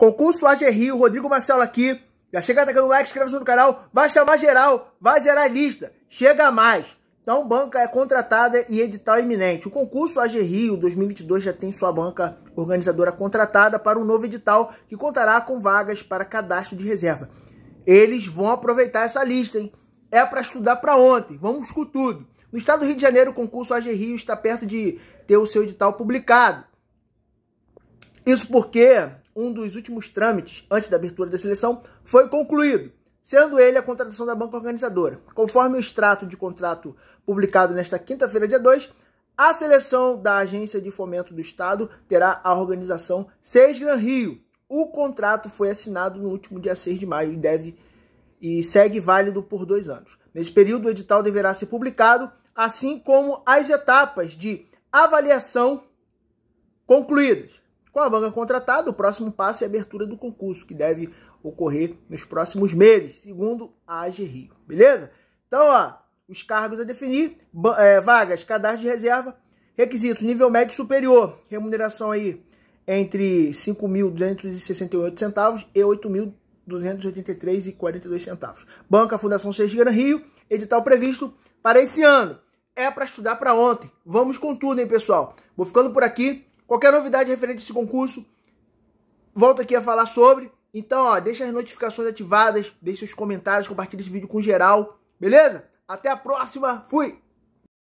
Concurso AG Rio, Rodrigo Marcelo aqui. Já chega atacando o like, inscreva se no canal, vai chamar geral, vai zerar a lista, chega mais. Então, banca é contratada e edital é iminente. O concurso AG Rio 2022 já tem sua banca organizadora contratada para um novo edital que contará com vagas para cadastro de reserva. Eles vão aproveitar essa lista, hein? É para estudar para ontem, vamos com tudo. No estado do Rio de Janeiro, o concurso AG Rio está perto de ter o seu edital publicado. Isso porque um dos últimos trâmites antes da abertura da seleção foi concluído, sendo ele a contratação da banca organizadora. Conforme o extrato de contrato publicado nesta quinta-feira, dia 2, a seleção da Agência de Fomento do Estado terá a organização 6 Gran Rio. O contrato foi assinado no último dia 6 de maio e deve e segue válido por dois anos. Nesse período, o edital deverá ser publicado, assim como as etapas de avaliação concluídas. Com a banca contratada, o próximo passo é a abertura do concurso, que deve ocorrer nos próximos meses, segundo a AG Rio. Beleza? Então, ó, os cargos a definir, é, vagas, cadastro de reserva, requisitos, nível médio superior, remuneração aí entre 5.268 centavos e 8.283,42 centavos. Banca Fundação Gran Rio, edital previsto para esse ano. É para estudar para ontem. Vamos com tudo, hein, pessoal? Vou ficando por aqui. Qualquer novidade referente a esse concurso, volto aqui a falar sobre. Então, ó, deixa as notificações ativadas, deixa os comentários, compartilha esse vídeo com geral, beleza? Até a próxima, fui!